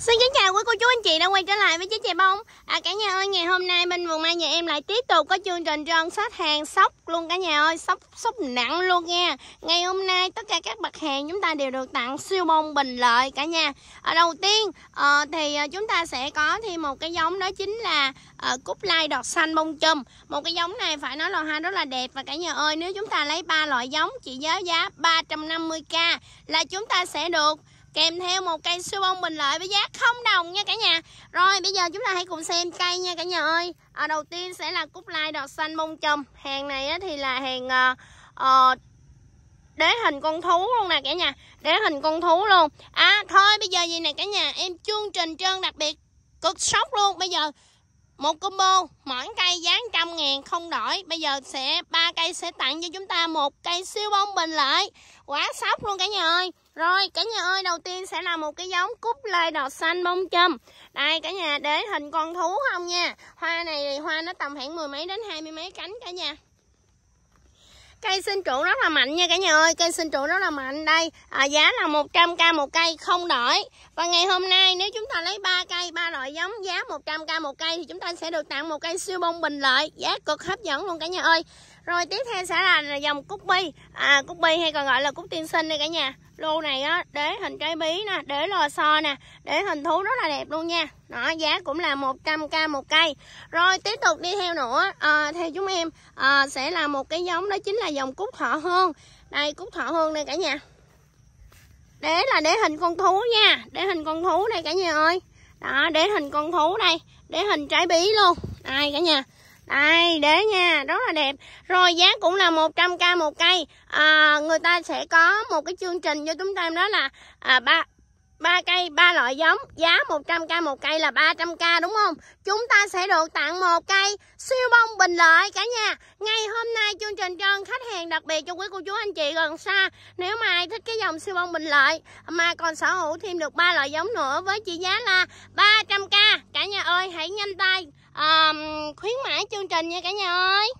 Xin kính chào quý cô chú anh chị đã quay trở lại với chiếc chè bông à, Cả nhà ơi ngày hôm nay bên vườn mai nhà em lại tiếp tục có chương trình trơn sát hàng sóc luôn cả nhà ơi Sóc sóc nặng luôn nha Ngày hôm nay tất cả các mặt hàng chúng ta đều được tặng siêu bông bình lợi cả nhà à, Đầu tiên à, thì ờ, chúng ta sẽ có thêm một cái giống đó chính là à, cúc lai đọt xanh bông chùm Một cái giống này phải nói là hoa rất là đẹp và cả nhà ơi nếu chúng ta lấy ba loại giống chỉ giá giá 350k là chúng ta sẽ được kèm theo một cây siêu bông bình lợi với giá không đồng nha cả nhà rồi bây giờ chúng ta hãy cùng xem cây nha cả nhà ơi à, đầu tiên sẽ là cúc lai đọt xanh bông chùm hàng này á, thì là hàng uh, uh, đế hình con thú luôn nè cả nhà đế hình con thú luôn à thôi bây giờ gì nè cả nhà em chương trình trơn đặc biệt cực sốc luôn bây giờ một combo mỗi cây giá trăm ngàn không đổi bây giờ sẽ ba cây sẽ tặng cho chúng ta một cây siêu bông bình lợi quá sốc luôn cả nhà ơi rồi cả nhà ơi đầu tiên sẽ là một cái giống cúc lê đọt xanh bông châm đây cả nhà để hình con thú không nha hoa này thì hoa nó tầm khoảng mười mấy đến hai mươi mấy cánh cả nhà cây sinh trụ rất là mạnh nha cả nhà ơi cây sinh trụ rất là mạnh đây à, giá là 100k một cây không đổi và ngày hôm nay nếu chúng ta lấy ba cây 100k một cây thì chúng ta sẽ được tặng một cây siêu bông bình lợi giá cực hấp dẫn luôn cả nhà ơi rồi tiếp theo sẽ là dòng cúc bi à, cúc bi hay còn gọi là cúc tiên sinh đây cả nhà lô này á đế hình trái bí nè đế lò xo nè đế hình thú rất là đẹp luôn nha đó giá cũng là 100k một cây rồi tiếp tục đi theo nữa à, theo chúng em à, sẽ là một cái giống đó chính là dòng cúc thọ hương đây cúc thọ hương đây cả nhà đế là đế hình con thú nha đế hình con thú đây cả nhà ơi đó đế hình con thú đây đế hình trái bí luôn ai cả nhà đây đế nha rất là đẹp rồi giá cũng là 100k một cây à, người ta sẽ có một cái chương trình cho chúng ta đó là à, ba ba cây ba loại giống giá 100k một cây là 300k đúng không chúng ta sẽ được tặng một cây siêu bông bình lợi cả nhà ngày hôm nay chương trình cho khách hàng đặc biệt cho quý cô chú anh chị gần xa nếu mà ai thích cái dòng siêu bông bình lợi mà còn sở hữu thêm được ba loại giống nữa với trị giá là 300k cả nhà ơi hãy nhanh tay um, khuyến mãi chương trình nha cả nhà ơi